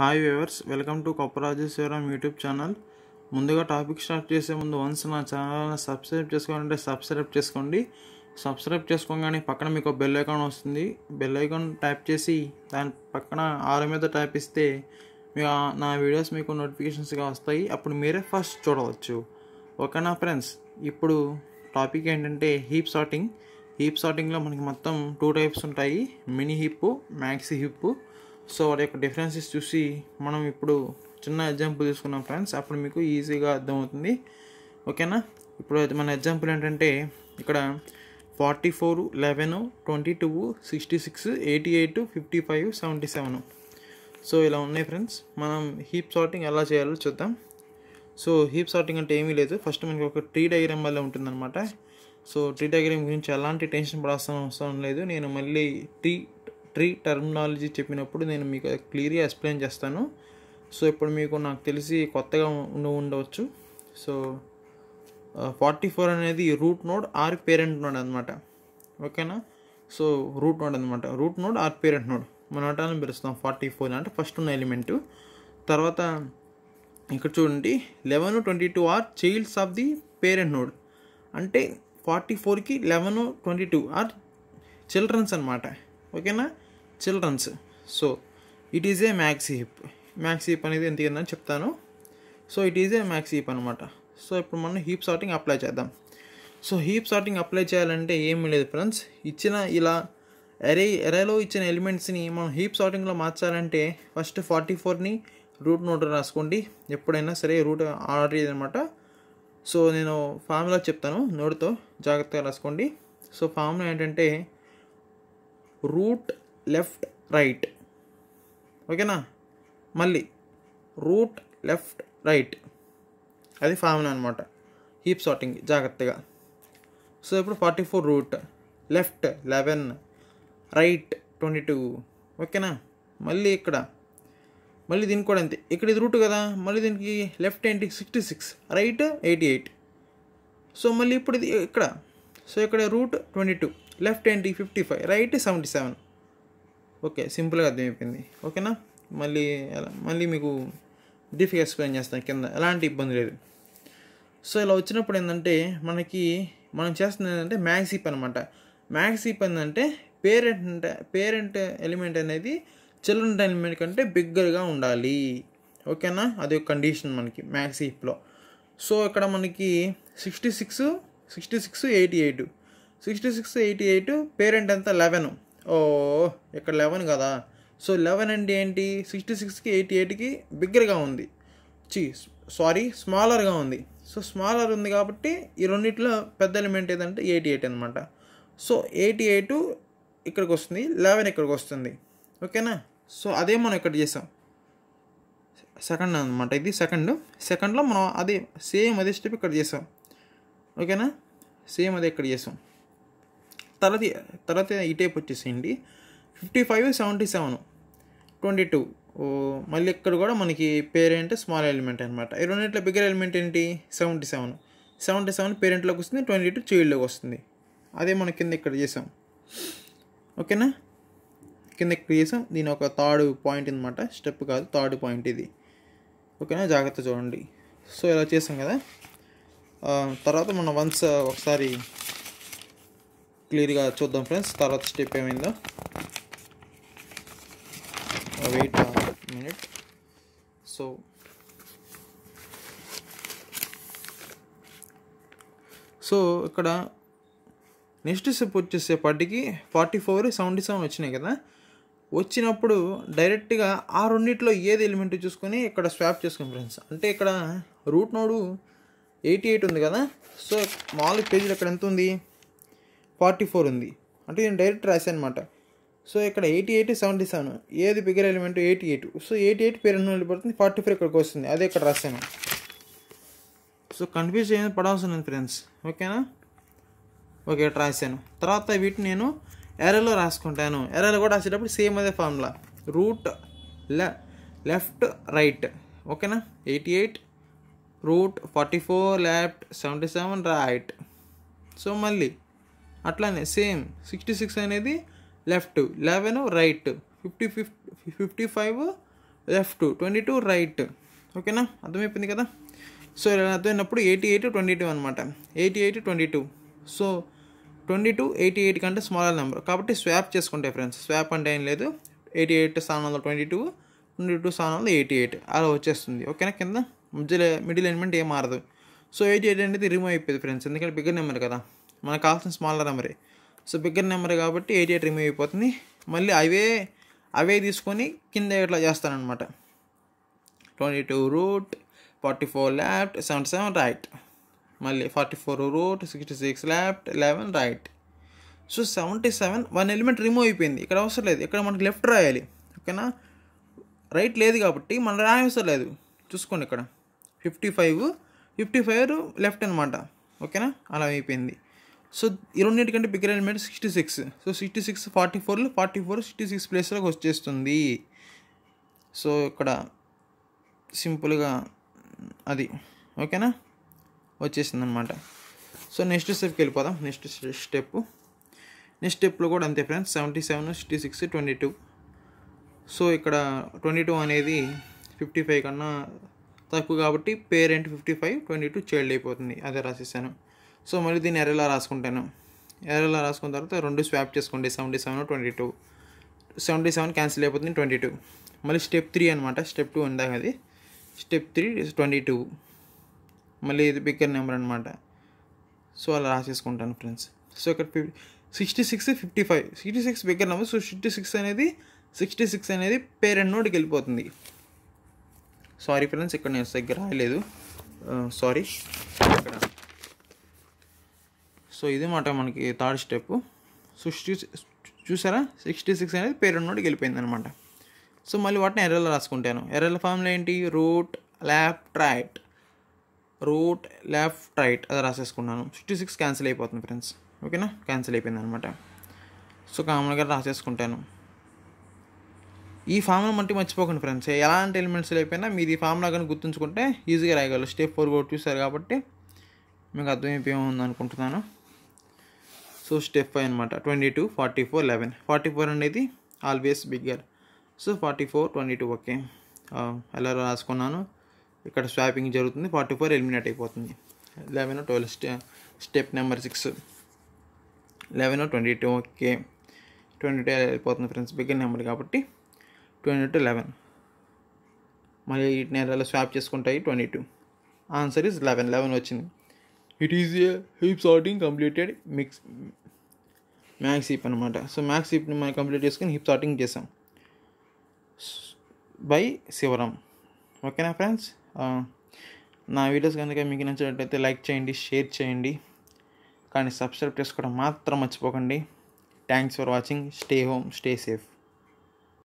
hi viewers welcome to Kopparajeshwaram YouTube channel ముందుగా topic start చేసే ముందు వన్స్ నా ఛానల్ని సబ్స్క్రైబ్ చేసుకోవాలంటే సబ్స్క్రైబ్ చేసుకోండి సబ్స్క్రైబ్ చేసుకోగానే పక్కన మీకు బెల్ ఐకాన్ వస్తుంది బెల్ ఐకాన్ ట్యాప్ చేసి దాని పక్కన ఆరు మీద ట్యాప్ ఇస్తే నా వీడియోస్ మీకు నోటిఫికేషన్స్గా వస్తాయి అప్పుడు మీరే ఫస్ట్ చూడవచ్చు ఓకే నా ఫ్రెండ్స్ ఇప్పుడు టాపిక్ ఏంటంటే హీప్ సార్టింగ్ హీప్ సార్టింగ్లో మనకి మొత్తం టూ టైప్స్ ఉంటాయి mini heap maxi heap so వాటి యొక్క డిఫరెన్సెస్ చూసి మనం ఇప్పుడు చిన్న ఎగ్జాంపుల్ తీసుకున్నాం ఫ్రెండ్స్ అప్పుడు మీకు ఈజీగా అర్థమవుతుంది ఓకేనా ఇప్పుడు మన ఎగ్జాంపుల్ ఏంటంటే ఇక్కడ forty four eleven twenty two sixty six eighty eight fifty five seventy seven so ఇలా ఉన్నాయి ఫ్రెండ్స్ మనం హీప్ సార్టింగ్ ఎలా చేయాలో చూద్దాం సో హీప్ సార్టింగ్ అంటే ఏమీ లేదు ఫస్ట్ మనకి ఒక ట్రీ డయాగ్రామ్ వల్ల ఉంటుందన్నమాట సో ట్రీ డయాగ్రామ్ గురించి ఎలాంటి టెన్షన్ పడాల్సిన అవసరం లేదు నేను మళ్ళీ ట్రీ ట్రీ టర్మినాలజీ చెప్పినప్పుడు నేను మీకు క్లియర్గా ఎక్స్ప్లెయిన్ చేస్తాను సో ఇప్పుడు మీకు నాకు తెలిసి కొత్తగా ఉండవచ్చు సో ఫార్టీ ఫోర్ అనేది root node or parent node అనమాట ఓకేనా సో రూట్ నోడ్ అనమాట root node or parent node మన అటాలను పిలుస్తాం ఫార్టీ ఫోర్ అంటే ఫస్ట్ ఉన్న ఎలిమెంటు తర్వాత ఇక్కడ చూడండి eleven twenty two are childs of the parent node అంటే ఫార్టీ ఫోర్కి eleven twenty two are childrens అనమాట ఓకేనా childrens so it is a maxi heap maxi heap అనేది ఎంత ఏందని చెప్తాను so it is a maxi heap అనమాట సో ఇప్పుడు మనం హీప్ సార్టింగ్ అప్లై చేద్దాం సో హీప్ సార్టింగ్ అప్లై చేయాలంటే ఏమీ లేదు ఫ్రెండ్స్ ఇచ్చిన ఇలా ఎరే ఎరేలో ఇచ్చిన ఎలిమెంట్స్ని మనం హీప్ సార్టింగ్లో మార్చాలంటే ఫస్ట్ ఫార్టీ ఫోర్ని రూట్ నోట్ రాసుకోండి ఎప్పుడైనా సరే రూట్ ఆర్డర్ అనమాట సో నేను ఫార్ములా చెప్తాను నోట్తో జాగ్రత్తగా రాసుకోండి సో ఫార్ములా ఏంటంటే రూట్ లెఫ్ట్ రైట్ ఓకేనా మళ్ళీ రూట్ లెఫ్ట్ రైట్ అది ఫార్ములా అనమాట హీప్ సార్టింగ్ జాగ్రత్తగా సో ఇప్పుడు forty four root left eleven right twenty two ఓకేనా మళ్ళీ ఇక్కడ మళ్ళీ దీనికి కూడా అంతే ఇక్కడ ఇది రూట్ కదా మళ్ళీ దీనికి లెఫ్ట్ ఏంటి sixty six right eighty eight so మళ్ళీ ఇప్పుడు ఇది ఇక్కడ సో ఇక్కడ రూట్ ట్వంటీ టూ లెఫ్ట్ ఏంటి fifty five right seventy seven okay సింపుల్గా అర్థమైపోయింది ఓకేనా మళ్ళీ మళ్ళీ మీకు డిఫిక్ ఎక్స్ప్లెయిన్ చేస్తాను కింద ఎలాంటి ఇబ్బంది లేదు సో ఇలా వచ్చినప్పుడు ఏంటంటే మనకి మనం చేస్తుంది ఏంటంటే మ్యాక్సీప్ అనమాట మ్యాక్సీప్ ఏంటంటే పేరెంట్ అంటే పేరెంట్ ఎలిమెంట్ అనేది చిల్డ్రన్ ఎలిమెంట్ కంటే బిగ్గర్గా ఉండాలి ఓకేనా అది ఒక కండిషన్ మనకి మ్యాక్సీప్లో సో ఇక్కడ మనకి sixty six sixty six eighty eight sixty six eighty eight parent ఎంత లెవెన్ ఓ ఇక్కడ లెవెన్ కదా సో లెవెన్ అంటే ఏంటి సిక్స్టీ సిక్స్కి ఎయిటీ ఎయిట్కి బిగ్గరగా ఉంది చీ సారీ స్మాలర్గా ఉంది సో స్మాలర్ ఉంది కాబట్టి ఈ రెండిట్లో పెద్ద ఎలిమెంట్ ఏదంటే ఎయిటీ ఎయిట్ అనమాట సో ఎయిటీ ఎయిట్ ఇక్కడికి వస్తుంది లెవెన్ ఇక్కడికి వస్తుంది ఓకేనా సో అదే మనం ఇక్కడ చేసాం సెకండ్ అనమాట ఇది సెకండ్ సెకండ్లో మనం అదే సేమ్ అదే స్టెప్ ఇక్కడ చేసాం ఓకేనా సేమ్ అదే ఇక్కడ చేసాం తలది తర్వాత ఈ టైప్ వచ్చేసేయండి fifty five seventy seven twenty two మళ్ళీ ఇక్కడ కూడా మనకి పేరెంట్ స్మాల్ ఎలిమెంట్ అనమాట ఈ రెండింటిలో బిగ్గర్ ఎలిమెంట్ ఏంటి సెవెంటీ సెవెన్ సెవెంటీ సెవెన్ పేరెంట్లోకి వస్తుంది ట్వంటీ టూ చైల్డ్లోకి వస్తుంది అదే మన కింద ఇక్కడ చేసాం ఓకేనా కింద ఇక్కడ చేసాం దీని ఒక థర్డ్ పాయింట్ అనమాట స్టెప్ కాదు థర్డ్ పాయింట్ ఇది ఓకేనా జాగ్రత్త చూడండి సో ఇలా చేసాం కదా తర్వాత మనం వన్స్ ఒకసారి క్లియర్గా చూద్దాం ఫ్రెండ్స్ తర్వాత స్టెప్ ఏమైందో వెయిట్ మినిట్ సో సో ఇక్కడ నెక్స్ట్ స్టెప్ వచ్చేసేపటికి ఫార్టీ ఫోర్ సెవెంటీ సెవెన్ వచ్చినాయి కదా వచ్చినప్పుడు డైరెక్ట్గా ఆ రెండింటిలో ఏది ఎలిమెంట్ చూసుకొని ఇక్కడ స్వాప్ చేసుకోండి ఫ్రెండ్స్ అంటే ఇక్కడ రూట్ నోడు ఎయిటీ ఎయిట్ ఉంది కదా సో మామూలు పేజీలు ఇక్కడ ఎంత ఉంది ఫార్టీ ఫోర్ ఉంది అంటే నేను డైరెక్ట్ రాశాను అనమాట సో ఇక్కడ ఎయిటీ ఎయిట్ సెవెంటీ సెవెన్ ఏది bigger element eighty eight so eighty eight పేరు ఎన్నో పడుతుంది ఫార్టీ ఫోర్ ఇక్కడికి వస్తుంది అదే ఇక్కడ రాశాను సో కన్ఫ్యూజ్ ఏమైనా పడాల్సిన ఫ్రెండ్స్ ఓకేనా ఓకే ఇక్కడ రాశాను తర్వాత వీటిని నేను ఎరలో రాసుకుంటాను ఎరలో కూడా రాసేటప్పుడు సేమ్ అదే ఫార్ములా రూట్ లెఫ్ట్ రైట్ ఓకేనా eighty eight root forty four left seventy seven right so మళ్ళీ అట్లానే సేమ్ సిక్స్టీ సిక్స్ అనేది left eleven right fifty fifty fifty five left twenty two right ఓకేనా అర్థమైపోయింది కదా సో ఇలా అర్థమైనప్పుడు ఎయిటీ ఎయిట్ ట్వంటీ టూ అనమాట eighty eight twenty two so twenty two eighty eight కంటే స్మాలర్ నెంబర్ కాబట్టి స్వాప్ చేసుకుంటే ఫ్రెండ్స్ స్వాప్ అంటే ఏం లేదు ఎయిటీ ఎయిట్ స్థానంలో ట్వంటీ టూ ట్వంటీ టూ స్థానంలో ఎయిటీ ఎయిట్ అలా వచ్చేస్తుంది ఓకేనా కింద మధ్యలో మిడిల్ ఎలిమెంట్ ఏం మారదు సో ఎయిటీ ఎయిట్ అనేది రిమూవ్ అయిపోయింది ఫ్రెండ్స్ ఎందుకంటే బిగ్గర్ నెంబర్ కదా మనకు కావాల్సిన స్మాలర్ నెంబరే సో బిగ్గర్ నెంబర్ కాబట్టి ఎయిటీ ఎయిట్ రిమూవ్ అయిపోతుంది మళ్ళీ అవే అవే తీసుకొని కింద ఇట్లా చేస్తానమాట twenty two root forty four left seventy seven right మళ్ళీ forty four root sixty six left eleven right so seventy seven one element remove అయిపోయింది ఇక్కడ అవసరం లేదు ఇక్కడ మనకి లెఫ్ట్ రాయాలి ఓకేనా రైట్ లేదు కాబట్టి మనం రాయవసరం లేదు చూసుకోండి ఇక్కడ fifty five fifty five left అనమాట ఓకేనా అలా అయిపోయింది సో కంటే bigger element sixty six so sixty six forty ఫోర్లో ఫార్టీ ఫోర్ సిక్స్టీ సిక్స్ ప్లేస్లోకి వచ్చేస్తుంది సో ఇక్కడ సింపుల్గా అది ఓకేనా వచ్చేసింది అనమాట సో నెక్స్ట్ స్టెప్కి వెళ్ళిపోదాం నెక్స్ట్ స్టెప్ నెక్స్ట్ స్టెప్లో కూడా అంతే friends seventy seven sixty six twenty two so ఇక్కడ ట్వంటీ టూ అనేది ఫిఫ్టీ ఫైవ్ కన్నా తక్కువ కాబట్టి parent fifty five twenty two child అయిపోతుంది అదే రాసేసాను సో మళ్ళీ దీన్ని ఎర్రలా రాసుకుంటాను ఎర్రలా రాసుకున్న తర్వాత రెండు స్వాప్ చేసుకోండి seventy seven twenty two seventy seven cancel అయిపోతుంది ట్వంటీ టూ మళ్ళీ స్టెప్ త్రీ అనమాట స్టెప్ టూ ఉందా అది స్టెప్ త్రీ ట్వంటీ టూ మళ్ళీ ఇది బిగ్గర్ నెంబర్ అనమాట సో అలా రాసేసుకుంటాను ఫ్రెండ్స్ సో ఇక్కడ ఫిఫ్ sixty six fifty five sixty six bigger number so sixty six అనేది సిక్స్టీ సిక్స్ అనేది పేరెంట్ నోటికి వెళ్ళిపోతుంది సారీ ఫ్రెండ్స్ ఇక్కడ నేను సరిగ్గా రాయలేదు సారీ uh, సో ఇది మాట మనకి థర్డ్ స్టెప్ చూసి చూసారా సిక్స్టీ సిక్స్ అనేది పేరు నోటికి వెళ్ళిపోయింది అనమాట సో మళ్ళీ వాటిని ఎర్రలో రాసుకుంటాను ఎర్రల ఫామ్లో ఏంటి root left right root left right అది రాసేసుకున్నాను సిక్స్టీ సిక్స్ క్యాన్సిల్ అయిపోతుంది ఫ్రెండ్స్ ఓకేనా క్యాన్సిల్ అయిపోయింది అనమాట సో కామన్గా రాసేసుకుంటాను ఈ ఫామ్లో మట్టి మర్చిపోకండి ఫ్రెండ్స్ ఎలాంటి ఎలిమెంట్స్ అయిపోయినా మీరు ఈ ఫామ్లో కానీ గుర్తుంచుకుంటే ఈజీగా రాయగలరు స్టెప్ ఫోర్ కూడా చూసారు కాబట్టి మీకు అర్థమైపోయి ఉంది అనుకుంటున్నాను సో స్టెప్ ఫైవ్ అనమాట twenty two forty four eleven forty four అనేది always bigger so forty four twenty two okay ఎలా రాసుకున్నాను ఇక్కడ స్వాపింగ్ జరుగుతుంది ఫార్టీ ఫోర్ ఎలిమినేట్ అయిపోతుంది eleven twelve stay step number six eleven twenty two okay twenty two అయిపోతుంది friends bigger number కాబట్టి twenty two eleven మళ్ళీ వీటిని ఎలా స్వాప్ చేసుకుంటాయి twenty two answer is eleven eleven వచ్చింది it is a heap sorting completed mix max heap అనమాట so max హీప్ని మనం కంప్లీట్ చేసుకుని హిప్ స్టార్టింగ్ చేసాం బై శివరామ్ ఓకేనా ఫ్రెండ్స్ నా వీడియోస్ uh, కనుక మీకు నచ్చినట్లయితే లైక్ చేయండి షేర్ చేయండి కానీ సబ్స్క్రైబ్ చేసుకోవడం మాత్రం మర్చిపోకండి thanks for watching stay home stay safe